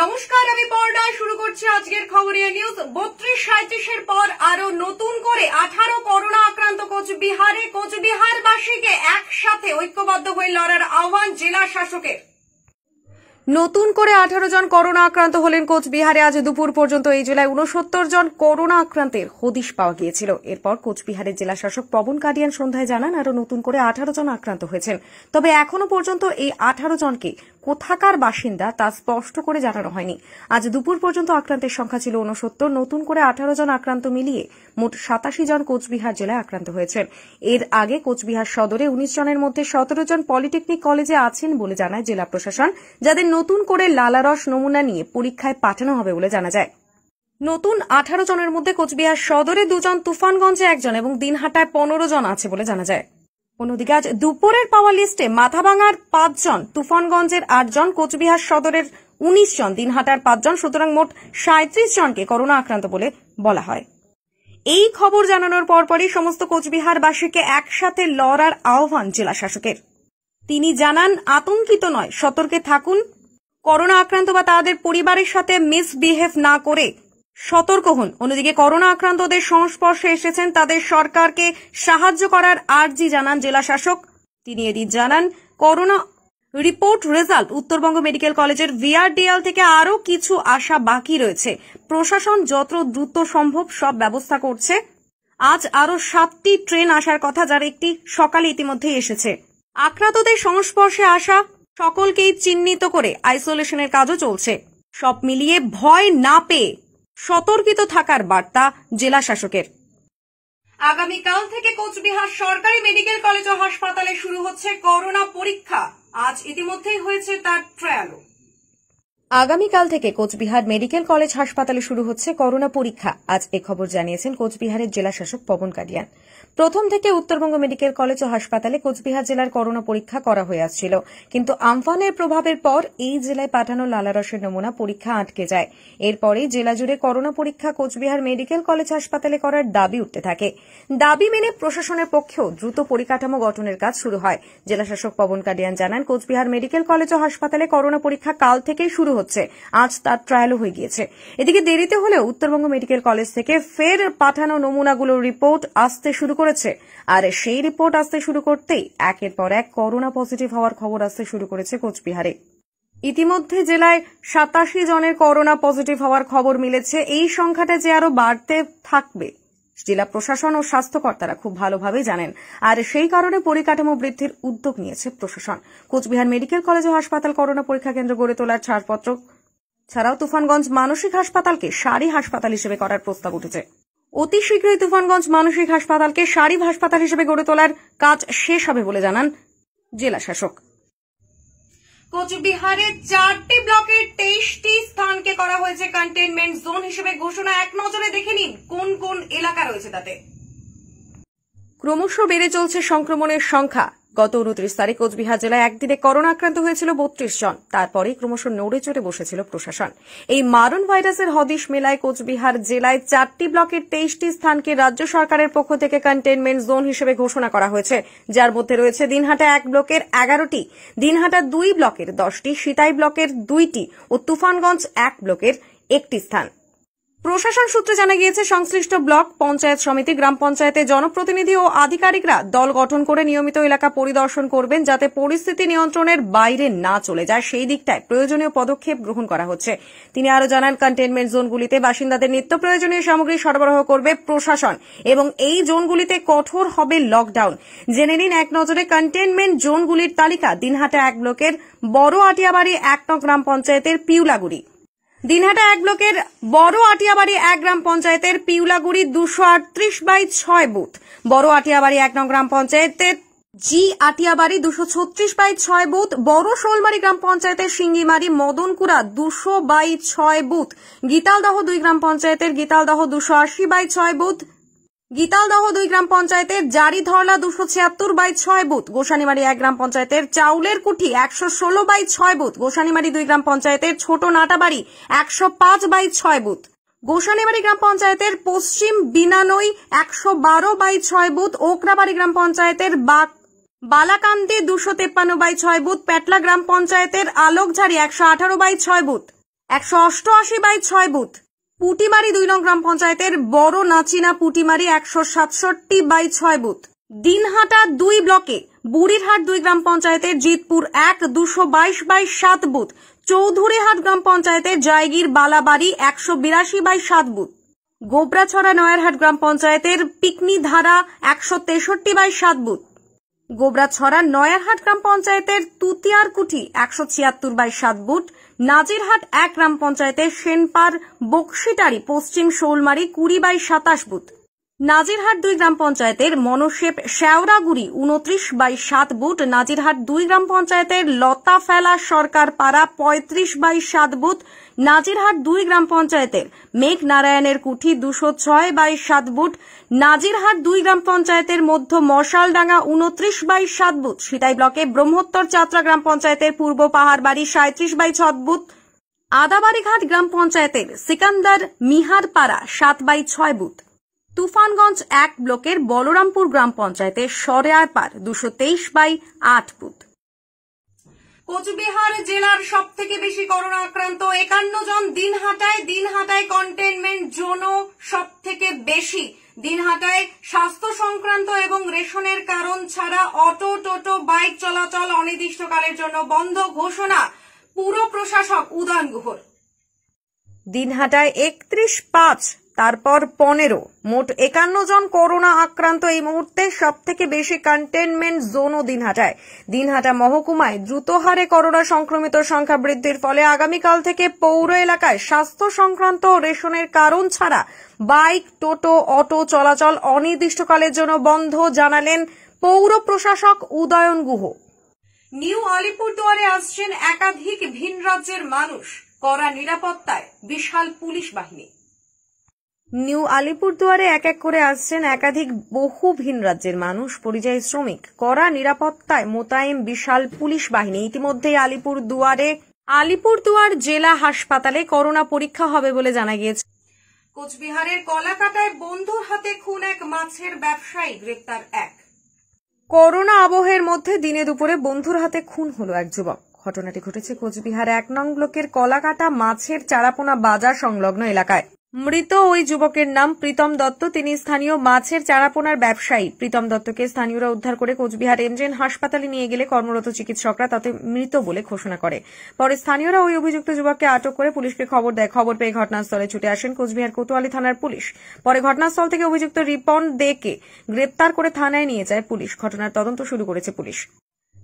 নমস্কার আমি পর্ণা শুরু করছি আজকের খবরীয় নিউজ বত্রিশ সাঁত্রিশের পর আরো নতুন করে আঠারো করোনা আক্রান্ত কোচবিহারে কোচবিহারবাসীকে একসাথে ঐক্যবদ্ধ হয়ে লড়ার আহ্বান জেলা শাসকের নতুন করে আঠারো জন করোনা আক্রান্ত হলেন কোচবিহারে আজ দুপুর পর্যন্ত এই জেলায় উনসত্তর জন করোনা আক্রান্তের হদিশ পাওয়া গিয়েছিল এরপর কোচবিহারের জেলা শাসক পবন কাডিয়ান সন্ধ্যায় জানান আরও নতুন করে আঠারো জন আক্রান্ত হয়েছেন তবে এখনও পর্যন্ত এই আঠারো জনকে কোথাকার বাসিন্দা তা স্পষ্ট করে জানানো হয়নি আজ দুপুর পর্যন্ত আক্রান্তের সংখ্যা ছিল ঊনসত্তর নতুন করে আঠারো জন আক্রান্ত মিলিয়ে মোট সাতাশি জন কোচবিহার জেলায় আক্রান্ত হয়েছেন এর আগে কোচবিহার সদরে উনিশ জনের মধ্যে সতেরো জন পলিটেকনিক কলেজে আছেন বলে জানায় জেলা প্রশাসন যাদের নতুন করে লালারস নমুনা নিয়ে পরীক্ষায় পাঠানো হবে বলে জানা যায় নতুন আঠারো জনের মধ্যে কোচবিহার সদরে দুজন তুফানগঞ্জে একজন এবং দিনহাটায় পনেরো জন আছে বলে জানা যায় অন্যদিকে আজ দুপুরের পাওয়া লিস্টে মাথাভাঙার পাঁচজন তুফানগঞ্জের আটজন কোচবিহার সদরের উনিশ জন দিনহাটার পাঁচজন সুতরাং মোট সাঁত্রিশ জনকে করোনা আক্রান্ত বলে বলা হয় এই খবর জানানোর পরপরই সমস্ত কোচবিহারবাসীকে একসাথে লড়ার আহ্বান জেলা শাসকের তিনি জানান আতঙ্কিত নয় সতর্কে থাকুন করোনা আক্রান্ত বা তাদের পরিবারের সাথে মিসবিহেভ না করে সতর্ক হন অন্যদিকে করোনা আক্রান্তদের সংস্পর্শে এসেছেন তাদের সরকারকে সাহায্য করার আর্জি জানান জেলা শাসক তিনি এদিন জানান corona report result Uttarbanga medical কলেজের ভিআরডিএল থেকে আরও কিছু আশা বাকি রয়েছে প্রশাসন যত দ্রুত সম্ভব সব ব্যবস্থা করছে আজ আরও সাতটি ট্রেন আসার কথা যার একটি সকালে ইতিমধ্যে এসেছে আক্রান্তদের সংস্পর্শে আসা সকলকেই চিহ্নিত করে আইসোলেশনের কাজও চলছে সব মিলিয়ে ভয় না পেয়ে সতর্কিত থাকার বার্তা জেলা শাসকের আগামীকাল থেকে কোচবিহার সরকারি মেডিকেল কলেজ ও হাসপাতালে শুরু হচ্ছে করোনা পরীক্ষা আজ ইতিমধ্যেই হয়েছে তার ট্রায়ালও আগামীকাল থেকে কোচবিহার মেডিকেল কলেজ হাসপাতালে শুরু হচ্ছে করোনা পরীক্ষা আজ এ খবর জানিয়েছেন কোচবিহারের জেলা শাসক পবন কাডিয়ান প্রথম থেকে উত্তরবঙ্গ মেডিকেল কলেজ ও হাসপাতালে কোচবিহার জেলার করোনা পরীক্ষা করা হয়ে আসছিল কিন্তু আমফানের প্রভাবের পর এই জেলায় পাঠানো লালারসের নমুনা পরীক্ষা আটকে যায় এরপরে জেলা জুড়ে করোনা পরীক্ষা কোচবিহার মেডিকেল কলেজ হাসপাতালে করার দাবি উঠতে থাকে দাবি মেনে প্রশাসনের পক্ষেও দ্রুত পরিকাঠামো গঠনের কাজ শুরু হয় জেলাশাসক পবন কাডিয়ান জানান কোচবিহার মেডিকেল কলেজ ও হাসপাতালে করোনা পরীক্ষা কাল থেকেই শুরু হচ্ছে আজ তার ট্রায়ালও হয়ে গিয়েছে এদিকে দেরিতে হলেও উত্তরবঙ্গ মেডিকেল কলেজ থেকে ফের পাঠানো নমুনাগুলোর রিপোর্ট আসতে শুরু করেছে আর সেই রিপোর্ট আসতে শুরু করতেই একের পর এক করোনা পজিটিভ হওয়ার খবর আসতে শুরু করেছে কোচবিহারে ইতিমধ্যে জেলায় সাতাশি জনের করোনা পজিটিভ হওয়ার খবর মিলেছে এই সংখ্যাটা যে আরো বাড়তে থাকবে জেলা প্রশাসন ও স্বাস্থ্যকর্তারা খুব ভালোভাবে জানেন আর সেই কারণে পরিকাঠামো বৃদ্ধির উদ্যোগ নিয়েছে প্রশাসন কোচবিহার মেডিকেল কলেজ ও হাসপাতাল করোনা পরীক্ষা কেন্দ্র গড়ে তোলার ছাড়পত্র ছাড়াও তুফানগঞ্জ মানসিক হাসপাতালকে সারি হাসপাতাল হিসেবে করার প্রস্তাব উঠেছে অতি শীঘ্রই তুফানগঞ্জ মানসিক হাসপাতালকে সারি হাসপাতাল হিসেবে গড়ে তোলার কাজ শেষ হবে বলে জানান জেলা শাসক কোচবিহারের চারটি ব্লকের তেইশটি স্থানকে করা হয়েছে কন্টেনমেন্ট জোন হিসেবে ঘোষণা এক নজরে দেখে নিন কোন কোন এলাকা রয়েছে তাতে ক্রমশ বেড়ে চলছে সংক্রমণের সংখ্যা গত উনত্রিশ তারিখ কোচবিহার জেলায় একদিনে করোনা আক্রান্ত হয়েছিল বত্রিশ জন তারপরে ক্রমশ নড়ে চড়ে বসেছিল প্রশাসন এই মারণ ভাইরাসের হদিশ মেলায় কোচবিহার জেলায় চারটি ব্লকের তেইশটি স্থানকে রাজ্য সরকারের পক্ষ থেকে কন্টেনমেন্ট জোন হিসেবে ঘোষণা করা হয়েছে যার মধ্যে রয়েছে দিনহাটা এক ব্লকের এগারোটি দিনহাটা দুই ব্লকের দশটি সিতাই ব্লকের দুইটি ও তুফানগঞ্জ এক ব্লকের একটি স্থান প্রশাসন সূত্রে জানা গিয়েছে সংশ্লিষ্ট ব্লক পঞ্চায়েত সমিতি গ্রাম পঞ্চায়েতে জনপ্রতিনিধি ও আধিকারিকরা দল গঠন করে নিয়মিত এলাকা পরিদর্শন করবেন যাতে পরিস্থিতি নিয়ন্ত্রণের বাইরে না চলে যায় সেই দিকটায় প্রয়োজনীয় পদক্ষেপ গ্রহণ করা হচ্ছে তিনি আরও জানান কন্টেনমেন্ট জোনগুলিতে বাসিন্দাদের নিত্য প্রয়োজনীয় সামগ্রী সরবরাহ করবে প্রশাসন এবং এই জোনগুলিতে কঠোর হবে লকডাউন জেনে নিন এক নজরে কন্টেনমেন্ট জোনগুলির তালিকা দিনহাটা এক ব্লকের বড় আটিয়াবাড়ি এক গ্রাম পঞ্চায়েতের পিউলাগুড়ি দিনহাটা এক ব্লকের বড় আটিয়াবাড়ি এক গ্রাম পঞ্চায়েতের পিউলাগুড়ি দুশো আটত্রিশ বাই ছয় বুথ বড় আটিয়াবাড়ি এক নং গ্রাম পঞ্চায়েতের জি আটিয়াবাড়ি দুশো ছত্রিশ বাই ছয় বুথ বড় শোলমারি গ্রাম পঞ্চায়েতের সিঙ্গিমারি মদনকুড়া দুশো বাই ছয় বুথ গীতালদহ দুই গ্রাম পঞ্চায়েতের গীতালদহ দুশো আশি বাই ছয় বুথ গীতালদহ দুই গ্রাম পঞ্চায়েতের জারি ধরলা দুশো ছিয়াত্তর বাই ছয় বুথ গোসানিমারী এক গ্রাম পঞ্চায়েতের চাউলের কুঠি একশো ষোলো বাই ছয় বুথ গোসানিমারী দুই গ্রাম পঞ্চায়েতের ছোট নাটাবাড়ি একশো পাঁচ বাই ছয় বুথ গোসানিবাড়ি গ্রাম পঞ্চায়েতের পশ্চিম বিনানই একশো বারো বাই ছয় বুথ ওকরাবাড়ি গ্রাম পঞ্চায়েতের বাক বালাকান্দি দুশো তেপ্পান্ন বাই ছয় বুথ পেটলা গ্রাম পঞ্চায়েতের আলোকঝাড়ি একশো আঠারো বাই ছয় বুথ একশো অষ্টআশি বাই ছয় বুথ পুটিমারি দুই নং গ্রাম পঞ্চায়েতের বড় নাচিনা পুটিমারি একশো সাতষট্টি বাই ছয় বুথ দিনহাটা দুই ব্লকে বুড়িরহাট দুই গ্রাম পঞ্চায়েতের জিতপুর এক দুশো বাইশ বাই সাত বুথ চৌধুরীহাট গ্রাম পঞ্চায়েতের জয়গীর বালাবাড়ি একশো বিরাশি বাই সাত বুথ গোবরাছড়া নয়ারহাট গ্রাম পঞ্চায়েতের পিকনি ধারা একশো তেষট্টি বাই সাত বুথ গোবরাছড়া নয়ারহাট গ্রাম পঞ্চায়েতের কুঠি একশো ছিয়াত্তর বাই সাত বুথ নাজিরহাট এক গ্রাম পঞ্চায়েতের সেনপার বক্সিটারি পশ্চিম শোলমারি কুড়ি বাই সাতাশ বুথ নাজিরহাট দুই গ্রাম পঞ্চায়েতের মনসেপ শ্যাওরাগুড়ি উনত্রিশ বাই সাত বুথ নাজিরহাট দুই গ্রাম পঞ্চায়েতের লতা ফেলা সরকার পাড়া পঁয়ত্রিশ বাই সাত বুথ নাজিরহাট দুই গ্রাম পঞ্চায়েতের মেঘ নারায়ণের কুঠি দুশো ছয় বাই সাত বুথ নাজিরহাট দুই গ্রাম পঞ্চায়েতের মধ্য মশালডাঙ্গা উনত্রিশ বাই সাত বুথ সিটাই ব্লকে ব্রহ্মোত্তর চাত্রা গ্রাম পঞ্চায়েতের পূর্ব পাহাড় বাড়ি সাঁত্রিশ বাই ছত বুথ আদাবাড়িঘাট গ্রাম পঞ্চায়েতের সিকান্দার মিহারপাড়া সাত বাই ছয় বুথ তুফানগঞ্জ এক ব্লকের বলরামপুর গ্রাম পঞ্চায়েতের সরেয়ার পার দুশো তেইশ বাই আট ফুট কোচবিহার জেলার সব থেকে বেশি করোনা আক্রান্ত একান্ন জন দিনহাটায় দিনহাটায় কন্টেনমেন্ট জোন সব থেকে বেশি দিনহাটায় স্বাস্থ্য সংক্রান্ত এবং রেশনের কারণ ছাড়া অটো টোটো বাইক চলাচল অনির্দিষ্টকালের জন্য বন্ধ ঘোষণা পুর প্রশাসক উদয়ন গুহর দিনহাটায় একত্রিশ পাঁচ তারপর পনেরো মোট একান্ন জন করোনা আক্রান্ত এই মুহূর্তে সব থেকে বেশি কন্টেনমেন্ট জোনও দিনহাটায় দিনহাটা মহকুমায় দ্রুত হারে করোনা সংক্রমিত সংখ্যা বৃদ্ধির ফলে আগামীকাল থেকে পৌর এলাকায় স্বাস্থ্য সংক্রান্ত রেশনের কারণ ছাড়া বাইক টোটো অটো চলাচল অনির্দিষ্টকালের জন্য বন্ধ জানালেন পৌর প্রশাসক উদয়ন গুহ নিউ আলিপুরদুয়ারে আসছেন একাধিক ভিন রাজ্যের মানুষ করা নিরাপত্তায় বিশাল পুলিশ বাহিনী নিউ আলিপুরদুয়ারে এক এক করে আসছেন একাধিক বহু ভিন রাজ্যের মানুষ পরিযায়ী শ্রমিক কড়া নিরাপত্তায় মোতায়েন বিশাল পুলিশ বাহিনী ইতিমধ্যেই আলিপুর দুয়ারে আলিপুরদুয়ার জেলা হাসপাতালে করোনা পরীক্ষা হবে বলে জানা গিয়েছে কোচবিহারের কলাকাটায় বন্ধুর হাতে খুন এক মাছের ব্যবসায়ী গ্রেপ্তার এক করোনা আবহের মধ্যে দিনে দুপুরে বন্ধুর হাতে খুন হলো এক যুবক ঘটনাটি ঘটেছে কোচবিহার এক নং লোকের কলাকাটা মাছের চারাপোনা বাজার সংলগ্ন এলাকায় মৃত ওই যুবকের নাম প্রীতম দত্ত তিনি স্থানীয় মাছের চারাপোনার ব্যবসায়ী প্রীতম দত্তকে স্থানীয়রা উদ্ধার করে কোচবিহার এমজেন হাসপাতালে নিয়ে গেলে কর্মরত চিকিৎসকরা তাতে মৃত বলে ঘোষণা করে পরে স্থানীয়রা ওই অভিযুক্ত যুবককে আটক করে পুলিশকে খবর দেয় খবর পেয়ে ঘটনাস্থলে ছুটে আসেন কোচবিহার কোতোয়ালি থানার পুলিশ পরে ঘটনাস্থল থেকে অভিযুক্ত রিপন দেকে গ্রেপ্তার করে থানায় নিয়ে যায় পুলিশ ঘটনার তদন্ত শুরু করেছে পুলিশ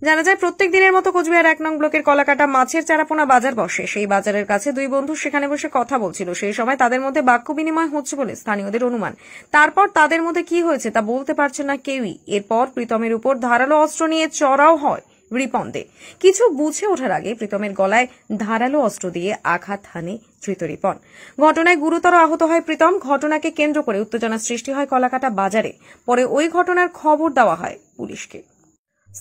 জানা যায় প্রত্যেক দিনের মতো কোচবিহার এক নং ব্লকের কলাকাটা মাছের চারাপোনা বাজার বসে সেই বাজারের কাছে দুই বন্ধু সেখানে বসে কথা বলছিল সেই সময় তাদের মধ্যে বাক্য বিনিময় হচ্ছে বলে স্থানীয়দের অনুমান তারপর তাদের মধ্যে কি হয়েছে তা বলতে পারছে না কেউই এরপর প্রীতমের উপর ধারালো অস্ত্র নিয়ে চড়াও হয় রিপন্দে দে কিছু বুঝে ওঠার আগে প্রীতমের গলায় ধারালো অস্ত্র দিয়ে আঘাত হানে ধৃত রিপন ঘটনায় গুরুতর আহত হয় প্রীতম ঘটনাকে কেন্দ্র করে উত্তেজনা সৃষ্টি হয় কলাকাটা বাজারে পরে ওই ঘটনার খবর দেওয়া হয় পুলিশকে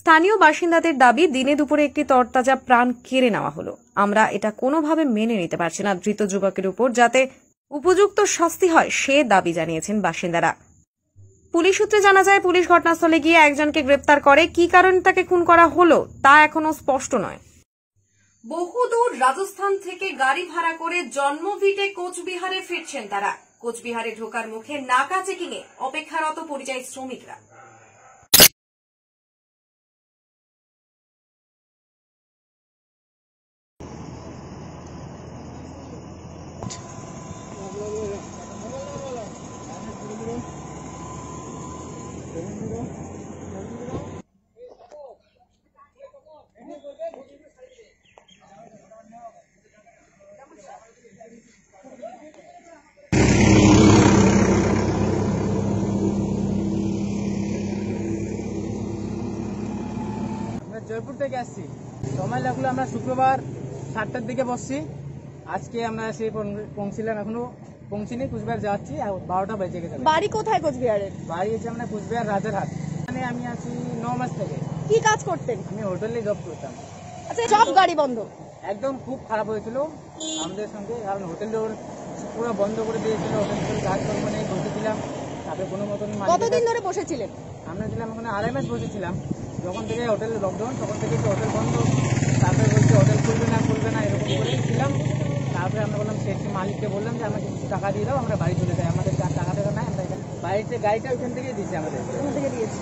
স্থানীয় বাসিন্দাদের দাবি দিনে দুপুরে একটি তরতাজা প্রাণ কেড়ে নেওয়া হলো আমরা এটা কোনোভাবে মেনে নিতে পারছি না ধৃত যুবকের উপর যাতে উপযুক্ত শাস্তি হয় সে দাবি জানিয়েছেন বাসিন্দারা পুলিশ সূত্রে জানা যায় পুলিশ ঘটনাস্থলে গিয়ে একজনকে গ্রেপ্তার করে কি কারণে তাকে খুন করা হলো তা এখনো স্পষ্ট নয় বহুদূর রাজস্থান থেকে গাড়ি ভাড়া করে জন্মভিটে কোচবিহারে ফিরছেন তারা কোচবিহারে ঢোকার মুখে নাকা চেকিং এ অপেক্ষারত পরিযায়ী শ্রমিকরা সময় লাগলো আমরা শুক্রবার সাতটার দিকে বসছি আজকে আমরা সেই পৌঁছিলাম এখনো পৌঁছিনি কুচবিহার যাচ্ছি বারোটা বেজে গেছে বাড়ি কোথায় কুচবিহারে বাড়ি হচ্ছে আমরা কুচবিহার রাজারহাট মানে আমি আছি ন মাস থেকে কি কাজ করতেন আমি হোটেলে জব করতাম আচ্ছা জব গাড়ি বন্ধ একদম খুব খারাপ হয়েছিল আমাদের সঙ্গে কারণ হোটেল পুরো বন্ধ করে দিয়েছিল হোটেল কাজকর্ম নেই বসেছিলাম তারপরে কোনো মতন কতদিন ধরে বসেছিলেন আমরা ছিলাম ওখানে আড়াই মাস বসেছিলাম যখন থেকে হোটেলে লকডাউন তখন থেকে তো হোটেল বন্ধ তারপরে বলছে হোটেল খুলবে না খুলবে না এরকম করেই ছিলাম তারপরে আমরা বললাম সে মালিককে বললাম যে আমাকে কিছু টাকা দিয়ে দাও আমরা বাড়ি চলে যাই আমাদের টাকা টাকা নাই আমরা এখানে বাড়িতে গাড়িটা ওইখান থেকে দিয়েছে আমাদের ওখান থেকে দিয়েছে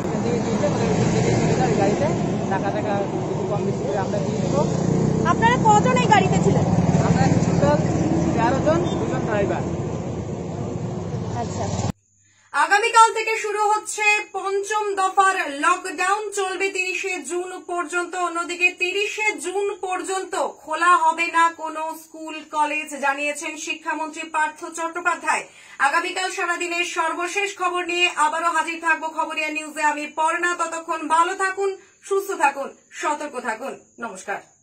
ওইখান থেকে দিয়েছে ওখান চলে যায় গাড়িতে টাকা টাকা কিছু কম বেশি করে আমরা দিয়ে দেবো আপনারা কজন এই গাড়িতে ছিলেন আমরা টোটাল তেরো জন দুজন ড্রাইভার আচ্ছা থেকে শুরু হচ্ছে পঞ্চম দফার লকডাউন চলবে তিরিশে জুন পর্যন্ত অন্যদিকে তিরিশে জুন পর্যন্ত খোলা হবে না কোনো স্কুল কলেজ জানিয়েছেন শিক্ষামন্ত্রী পার্থ চট্টোপাধ্যায় আগামীকাল সারাদিনের সর্বশেষ খবর নিয়ে আবারও হাজির থাকবো খবরিয়া নিউজে আমি পর্ণা ততক্ষণ ভালো থাকুন সুস্থ থাকুন সতর্ক থাকুন নমস্কার